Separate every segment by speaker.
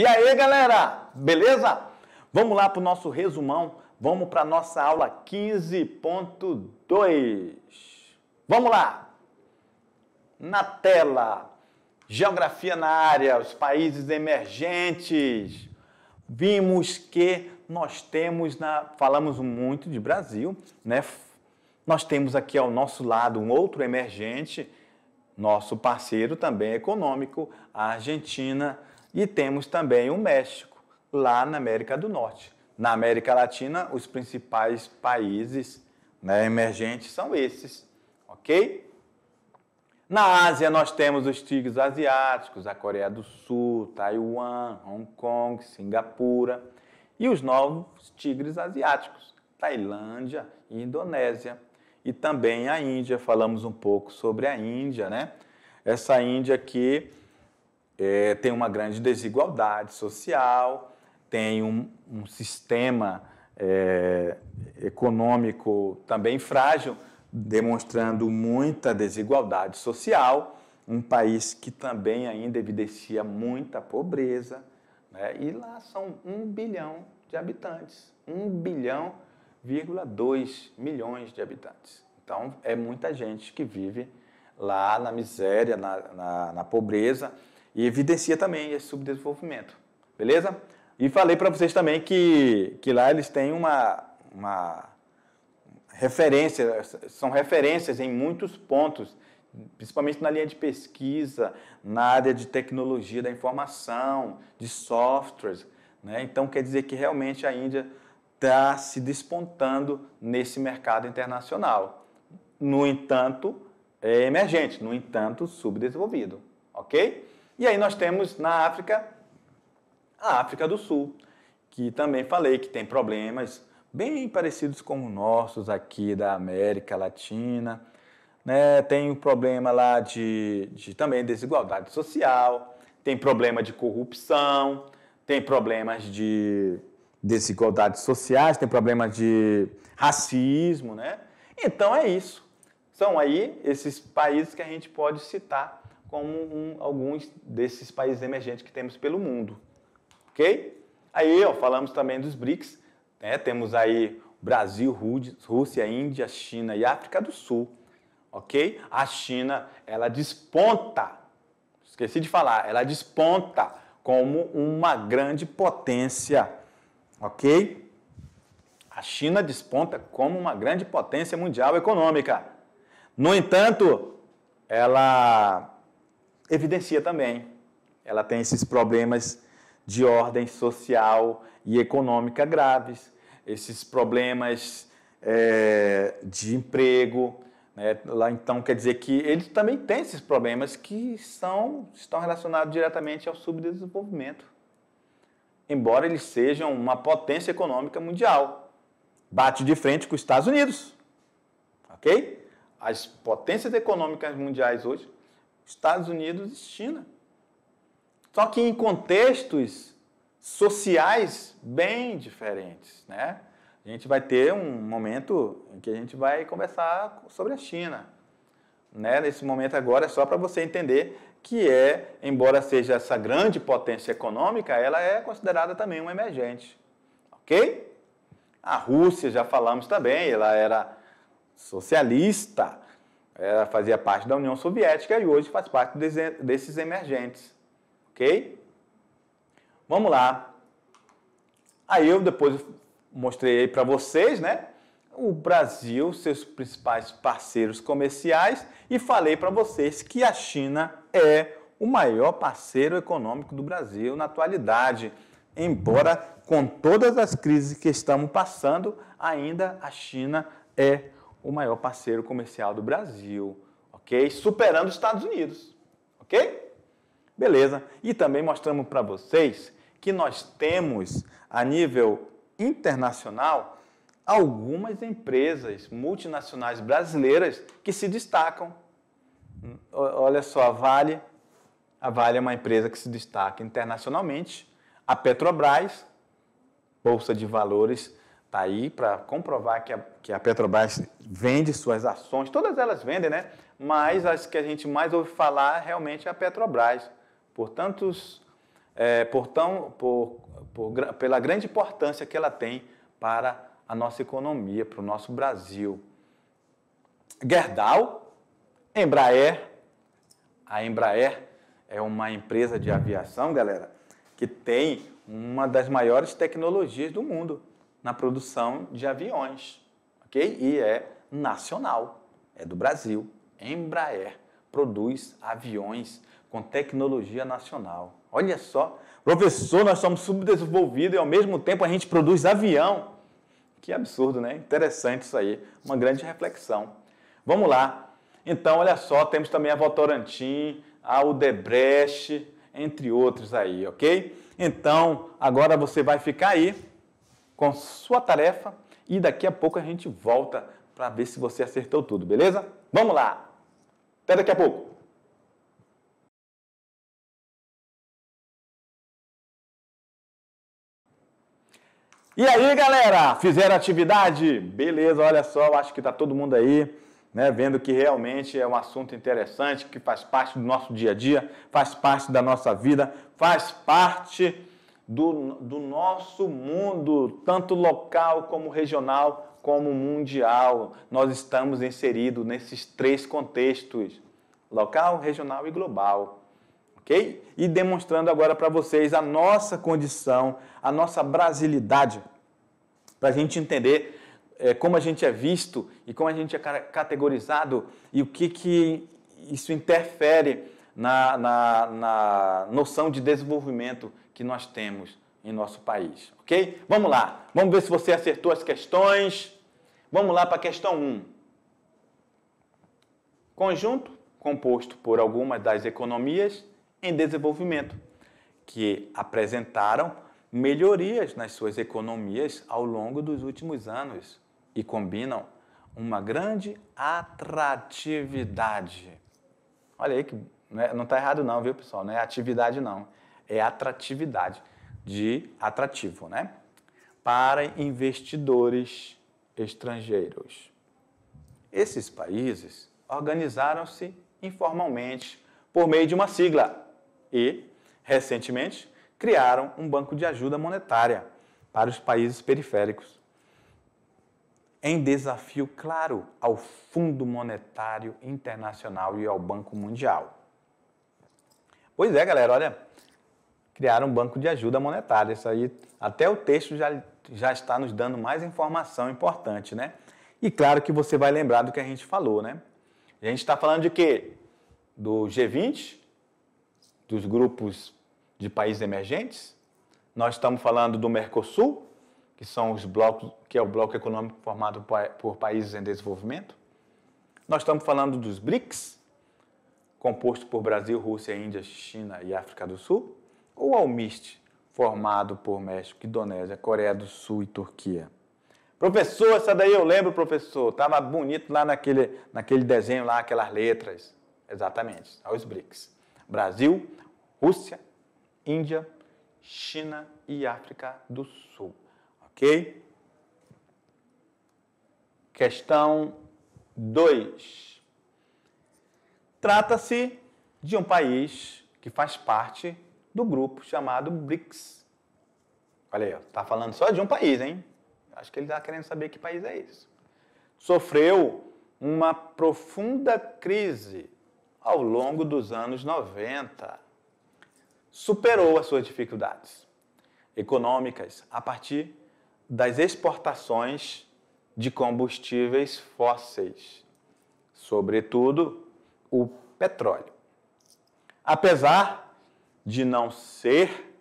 Speaker 1: E aí, galera, beleza? Vamos lá para o nosso resumão, vamos para a nossa aula 15.2. Vamos lá! Na tela, geografia na área, os países emergentes. Vimos que nós temos, na, falamos muito de Brasil, né? Nós temos aqui ao nosso lado um outro emergente, nosso parceiro também econômico, a Argentina. E temos também o México, lá na América do Norte. Na América Latina, os principais países né, emergentes são esses, ok? Na Ásia, nós temos os tigres asiáticos, a Coreia do Sul, Taiwan, Hong Kong, Singapura. E os novos tigres asiáticos, Tailândia e Indonésia. E também a Índia, falamos um pouco sobre a Índia, né? Essa Índia que é, tem uma grande desigualdade social, tem um, um sistema é, econômico também frágil, demonstrando muita desigualdade social, um país que também ainda evidencia muita pobreza, né? e lá são um bilhão de habitantes, um bilhão, vírgula dois milhões de habitantes. Então é muita gente que vive lá na miséria, na, na, na pobreza e evidencia também esse subdesenvolvimento. Beleza? E falei para vocês também que, que lá eles têm uma, uma referência, são referências em muitos pontos, principalmente na linha de pesquisa, na área de tecnologia da informação, de softwares. Né? Então quer dizer que realmente a Índia está se despontando nesse mercado internacional. No entanto, é emergente, no entanto, subdesenvolvido. Ok? E aí nós temos na África, a África do Sul, que também falei que tem problemas bem parecidos com os nossos aqui da América Latina. Né? Tem o um problema lá de, de também desigualdade social, tem problema de corrupção, tem problemas de desigualdades sociais, tem problemas de racismo, né? Então é isso. São aí esses países que a gente pode citar como um, alguns desses países emergentes que temos pelo mundo. Ok? Aí ó, falamos também dos BRICS, né? temos aí Brasil, Rússia, Índia, China e África do Sul. Ok? A China, ela desponta, esqueci de falar, ela desponta como uma grande potência. Ok? A China desponta como uma grande potência mundial econômica. No entanto, ela evidencia também. Ela tem esses problemas de ordem social e econômica graves, esses problemas é, de emprego. Né? Lá, então, quer dizer que ele também tem esses problemas que são, estão relacionados diretamente ao subdesenvolvimento. Embora eles sejam uma potência econômica mundial, bate de frente com os Estados Unidos. Ok? As potências econômicas mundiais hoje Estados Unidos e China. Só que em contextos sociais bem diferentes, né? A gente vai ter um momento em que a gente vai conversar sobre a China. Né? Nesse momento agora é só para você entender que é, embora seja essa grande potência econômica, ela é considerada também uma emergente. Ok? A Rússia, já falamos também, ela era socialista, ela fazia parte da União Soviética e hoje faz parte desses emergentes. Ok? Vamos lá. Aí eu depois mostrei aí para vocês, né? O Brasil, seus principais parceiros comerciais, e falei para vocês que a China é o maior parceiro econômico do Brasil na atualidade. Embora com todas as crises que estamos passando, ainda a China é o maior parceiro comercial do Brasil, ok? Superando os Estados Unidos, ok? Beleza. E também mostramos para vocês que nós temos, a nível internacional, algumas empresas multinacionais brasileiras que se destacam. Olha só, a Vale. A Vale é uma empresa que se destaca internacionalmente. A Petrobras, Bolsa de Valores Está aí para comprovar que a, que a Petrobras vende suas ações, todas elas vendem, né? Mas as que a gente mais ouve falar realmente é a Petrobras. Por tantos, é, por tão, por, por, pela grande importância que ela tem para a nossa economia, para o nosso Brasil. Gerdau, Embraer. A Embraer é uma empresa de aviação, galera, que tem uma das maiores tecnologias do mundo na produção de aviões, ok? E é nacional, é do Brasil. Embraer produz aviões com tecnologia nacional. Olha só, professor, nós somos subdesenvolvidos e ao mesmo tempo a gente produz avião. Que absurdo, né? Interessante isso aí, uma grande reflexão. Vamos lá. Então, olha só, temos também a Votorantim, a Udebrecht, entre outros aí, ok? Então, agora você vai ficar aí com sua tarefa e daqui a pouco a gente volta para ver se você acertou tudo, beleza? Vamos lá! Até daqui a pouco! E aí, galera? Fizeram atividade? Beleza, olha só, acho que está todo mundo aí, né, vendo que realmente é um assunto interessante, que faz parte do nosso dia a dia, faz parte da nossa vida, faz parte do, do nosso mundo, tanto local como regional, como mundial. Nós estamos inseridos nesses três contextos: local, regional e global. Ok? E demonstrando agora para vocês a nossa condição, a nossa brasilidade, para a gente entender é, como a gente é visto e como a gente é categorizado e o que, que isso interfere na, na, na noção de desenvolvimento que nós temos em nosso país, ok? Vamos lá, vamos ver se você acertou as questões. Vamos lá para a questão 1. Conjunto composto por algumas das economias em desenvolvimento, que apresentaram melhorias nas suas economias ao longo dos últimos anos e combinam uma grande atratividade. Olha aí que não está é, errado não, viu pessoal? Não é atividade não é atratividade, de atrativo, né? Para investidores estrangeiros. Esses países organizaram-se informalmente por meio de uma sigla e, recentemente, criaram um banco de ajuda monetária para os países periféricos. Em desafio claro ao Fundo Monetário Internacional e ao Banco Mundial. Pois é, galera, olha, criar um banco de ajuda monetária. Isso aí, até o texto já, já está nos dando mais informação importante, né? E claro que você vai lembrar do que a gente falou, né? A gente está falando de quê? Do G20, dos grupos de países emergentes. Nós estamos falando do Mercosul, que são os blocos, que é o bloco econômico formado por países em desenvolvimento. Nós estamos falando dos BRICS, composto por Brasil, Rússia, Índia, China e África do Sul ou ao MIST, formado por México, Indonésia, Coreia do Sul e Turquia. Professor, essa daí eu lembro, professor. Estava bonito lá naquele, naquele desenho, lá, aquelas letras. Exatamente, os BRICS. Brasil, Rússia, Índia, China e África do Sul. Ok? Questão 2. Trata-se de um país que faz parte do grupo chamado BRICS. Olha aí, está falando só de um país, hein? Acho que ele está querendo saber que país é isso. Sofreu uma profunda crise ao longo dos anos 90. Superou as suas dificuldades econômicas a partir das exportações de combustíveis fósseis, sobretudo o petróleo. Apesar de não ser,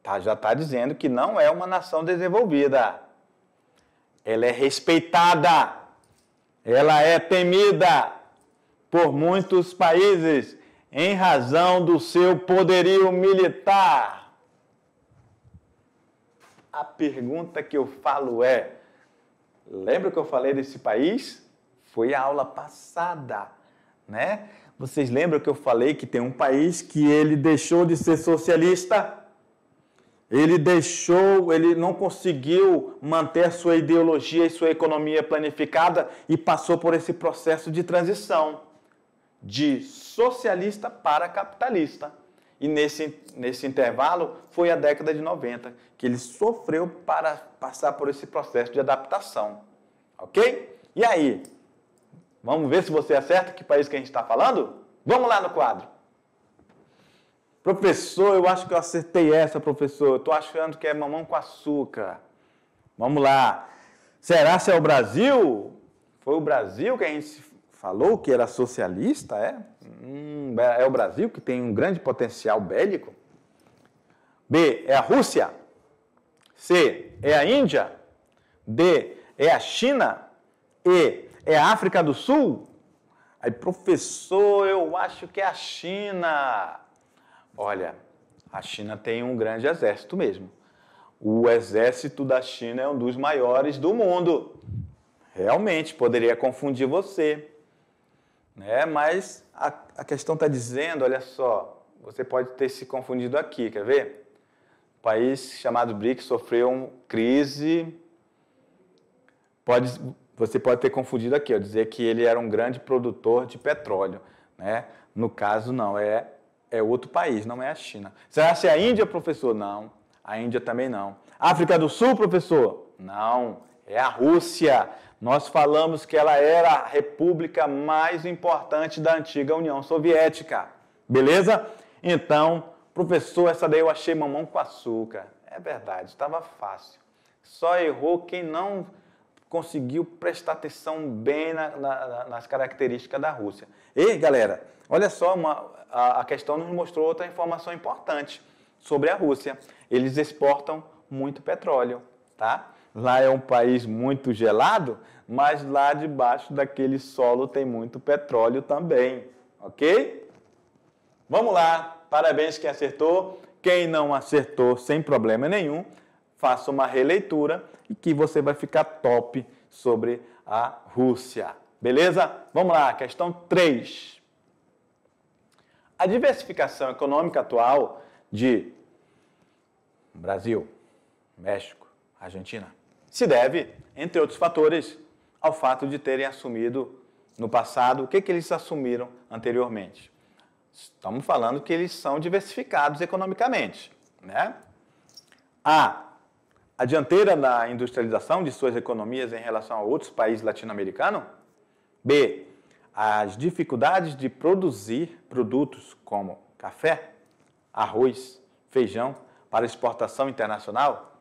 Speaker 1: tá, já está dizendo que não é uma nação desenvolvida. Ela é respeitada, ela é temida por muitos países em razão do seu poderio militar. A pergunta que eu falo é: lembra que eu falei desse país? Foi a aula passada, né? Vocês lembram que eu falei que tem um país que ele deixou de ser socialista? Ele deixou, ele não conseguiu manter sua ideologia e sua economia planificada e passou por esse processo de transição de socialista para capitalista. E nesse, nesse intervalo foi a década de 90 que ele sofreu para passar por esse processo de adaptação. Ok? E aí? Vamos ver se você acerta que país que a gente está falando? Vamos lá no quadro. Professor, eu acho que eu acertei essa, professor. Eu tô achando que é mamão com açúcar. Vamos lá. Será se é o Brasil? Foi o Brasil que a gente falou que era socialista, é? Hum, é, é o Brasil que tem um grande potencial bélico? B. É a Rússia? C. É a Índia? D. É a China? E. É a África do Sul? Aí, professor, eu acho que é a China. Olha, a China tem um grande exército mesmo. O exército da China é um dos maiores do mundo. Realmente, poderia confundir você. Né? Mas a, a questão está dizendo: olha só, você pode ter se confundido aqui, quer ver? O país chamado BRICS sofreu uma crise. Pode, você pode ter confundido aqui, ó, dizer que ele era um grande produtor de petróleo. Né? No caso, não, é, é outro país, não é a China. Será que é a Índia, professor? Não. A Índia também não. África do Sul, professor? Não. É a Rússia. Nós falamos que ela era a república mais importante da antiga União Soviética. Beleza? Então, professor, essa daí eu achei mamão com açúcar. É verdade, estava fácil. Só errou quem não conseguiu prestar atenção bem na, na, nas características da Rússia. E, galera, olha só, uma, a, a questão nos mostrou outra informação importante sobre a Rússia. Eles exportam muito petróleo, tá? Lá é um país muito gelado, mas lá debaixo daquele solo tem muito petróleo também, ok? Vamos lá, parabéns quem acertou. Quem não acertou, sem problema nenhum faça uma releitura e que você vai ficar top sobre a Rússia. Beleza? Vamos lá, questão 3. A diversificação econômica atual de Brasil, México, Argentina se deve, entre outros fatores, ao fato de terem assumido no passado o que, que eles assumiram anteriormente. Estamos falando que eles são diversificados economicamente. Né? A a dianteira na industrialização de suas economias em relação a outros países latino-americanos? B. As dificuldades de produzir produtos como café, arroz, feijão para exportação internacional?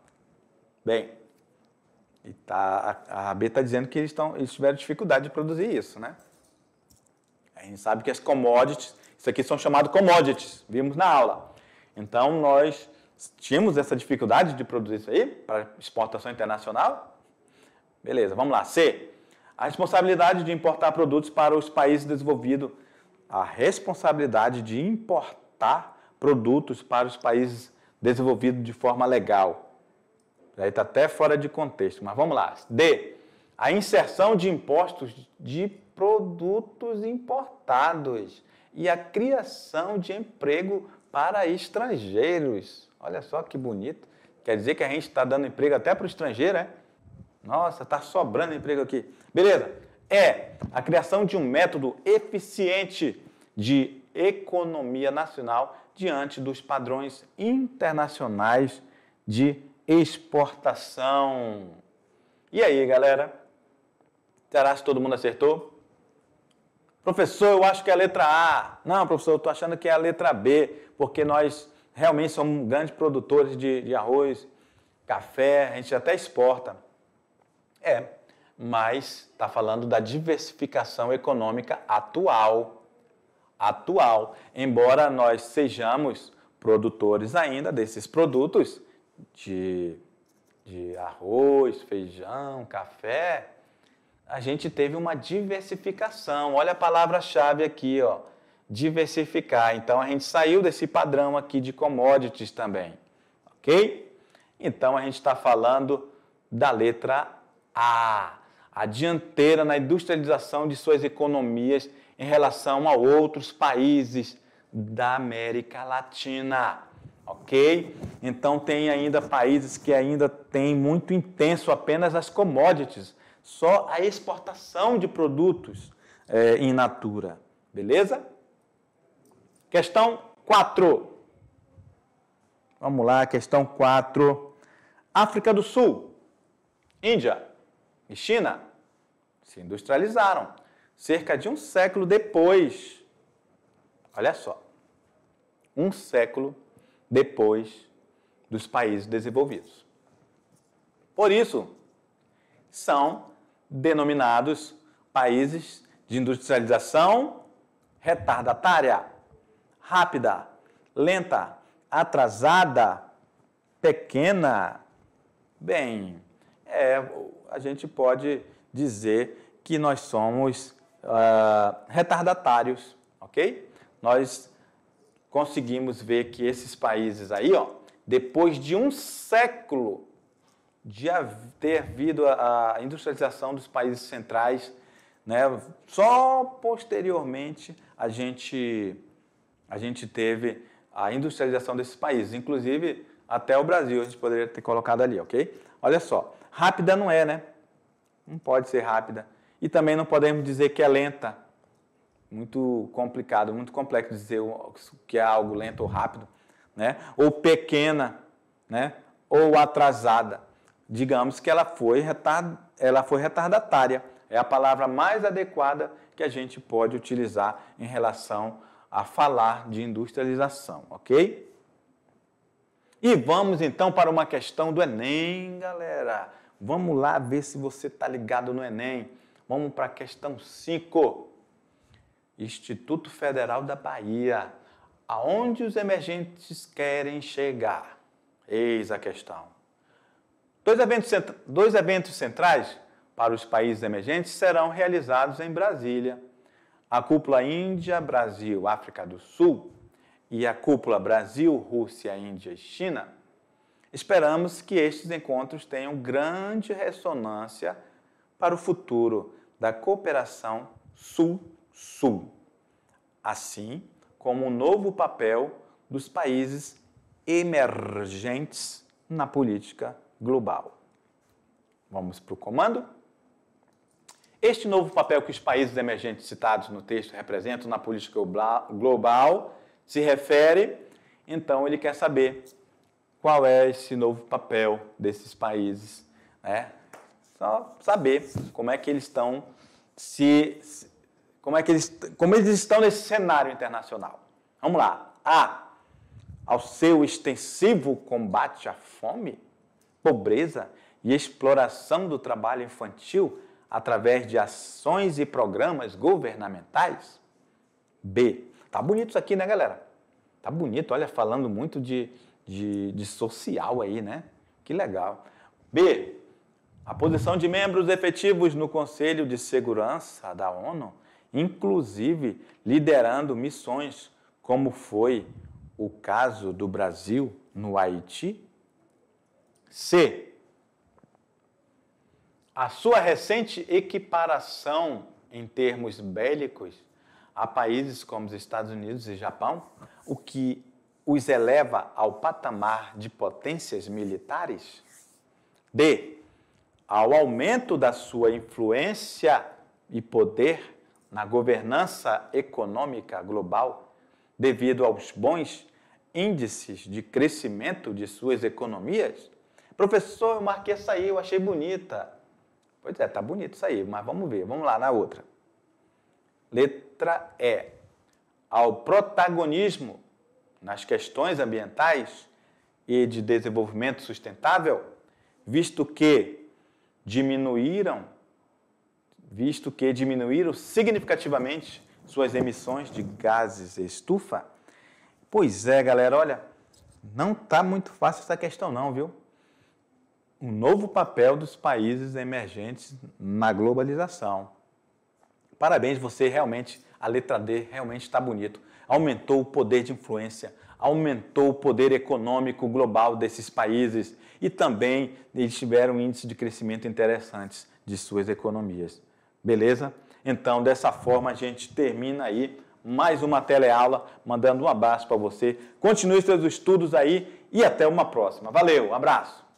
Speaker 1: Bem, e tá, a, B está dizendo que eles, tão, eles tiveram dificuldade de produzir isso, né? A gente sabe que as commodities, isso aqui são chamados commodities, vimos na aula. Então, nós tínhamos essa dificuldade de produzir isso aí para exportação internacional? Beleza, vamos lá. C. A responsabilidade de importar produtos para os países desenvolvidos. A responsabilidade de importar produtos para os países desenvolvidos de forma legal. Aí está até fora de contexto, mas vamos lá. D. A inserção de impostos de produtos importados e a criação de emprego para estrangeiros. Olha só que bonito. Quer dizer que a gente está dando emprego até para o estrangeiro, é? Nossa, está sobrando emprego aqui. Beleza. É a criação de um método eficiente de economia nacional diante dos padrões internacionais de exportação. E aí, galera? Será que todo mundo acertou? Professor, eu acho que é a letra A. Não, professor, eu estou achando que é a letra B, porque nós realmente somos grandes produtores de, de arroz, café, a gente até exporta. É, mas está falando da diversificação econômica atual. Atual. Embora nós sejamos produtores ainda desses produtos de, de arroz, feijão, café, a gente teve uma diversificação. Olha a palavra-chave aqui, ó diversificar. Então a gente saiu desse padrão aqui de commodities também, ok? Então a gente está falando da letra A, a dianteira na industrialização de suas economias em relação a outros países da América Latina, ok? Então tem ainda países que ainda têm muito intenso apenas as commodities, só a exportação de produtos é, in natura, beleza? Questão 4. Vamos lá, questão 4. África do Sul, Índia e China se industrializaram cerca de um século depois. Olha só. Um século depois dos países desenvolvidos. Por isso, são denominados países de industrialização retardatária rápida, lenta, atrasada, pequena. Bem, é, a gente pode dizer que nós somos uh, retardatários, ok? Nós conseguimos ver que esses países aí, ó, depois de um século de ter havido a industrialização dos países centrais, né, só posteriormente a gente a gente teve a industrialização desses países, inclusive até o Brasil a gente poderia ter colocado ali, ok? Olha só, rápida não é, né? Não pode ser rápida. E também não podemos dizer que é lenta. Muito complicado, muito complexo dizer que é algo lento ou rápido, né? Ou pequena, né? Ou atrasada. Digamos que ela foi, retard... ela foi retardatária. É a palavra mais adequada que a gente pode utilizar em relação a a falar de industrialização, ok? E vamos então para uma questão do Enem, galera. Vamos lá ver se você está ligado no Enem. Vamos para a questão 5. Instituto Federal da Bahia. Aonde os emergentes querem chegar? Eis a questão. Dois eventos, dois eventos centrais para os países emergentes serão realizados em Brasília a cúpula Índia-Brasil, África do Sul e a cúpula Brasil, Rússia, Índia China, esperamos que estes encontros tenham grande ressonância para o futuro da cooperação Sul-Sul, assim como o um novo papel dos países emergentes na política global. Vamos para o comando? Este novo papel que os países emergentes citados no texto representam na política global se refere, então ele quer saber qual é esse novo papel desses países, né? Só saber como é que eles estão se como é que eles como eles estão nesse cenário internacional. Vamos lá. A ao seu extensivo combate à fome, pobreza e exploração do trabalho infantil, através de ações e programas governamentais? B. Tá bonito isso aqui, né, galera? Tá bonito, olha, falando muito de, de, de social aí, né? Que legal. B. A posição de membros efetivos no Conselho de Segurança da ONU, inclusive liderando missões, como foi o caso do Brasil no Haiti? C. A sua recente equiparação em termos bélicos a países como os Estados Unidos e Japão, o que os eleva ao patamar de potências militares? D. Ao aumento da sua influência e poder na governança econômica global, devido aos bons índices de crescimento de suas economias? Professor, eu marquei essa aí, eu achei bonita. Pois é, tá bonito isso aí, mas vamos ver. Vamos lá na outra. Letra E. Ao protagonismo nas questões ambientais e de desenvolvimento sustentável, visto que diminuíram, visto que diminuíram significativamente suas emissões de gases estufa. Pois é, galera, olha, não tá muito fácil essa questão não, viu? um novo papel dos países emergentes na globalização. Parabéns, você realmente, a letra D realmente está bonito. Aumentou o poder de influência, aumentou o poder econômico global desses países e também eles tiveram índices de crescimento interessantes de suas economias. Beleza? Então, dessa forma, a gente termina aí mais uma teleaula, mandando um abraço para você. Continue seus estudos aí e até uma próxima. Valeu, abraço!